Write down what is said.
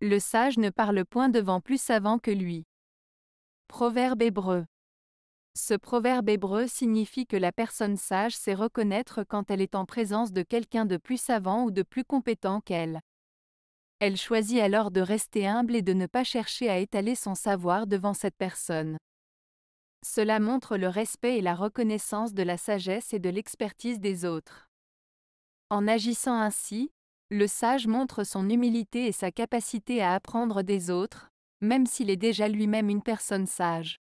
Le sage ne parle point devant plus savant que lui. Proverbe hébreu. Ce proverbe hébreu signifie que la personne sage sait reconnaître quand elle est en présence de quelqu'un de plus savant ou de plus compétent qu'elle. Elle choisit alors de rester humble et de ne pas chercher à étaler son savoir devant cette personne. Cela montre le respect et la reconnaissance de la sagesse et de l'expertise des autres. En agissant ainsi, le sage montre son humilité et sa capacité à apprendre des autres, même s'il est déjà lui-même une personne sage.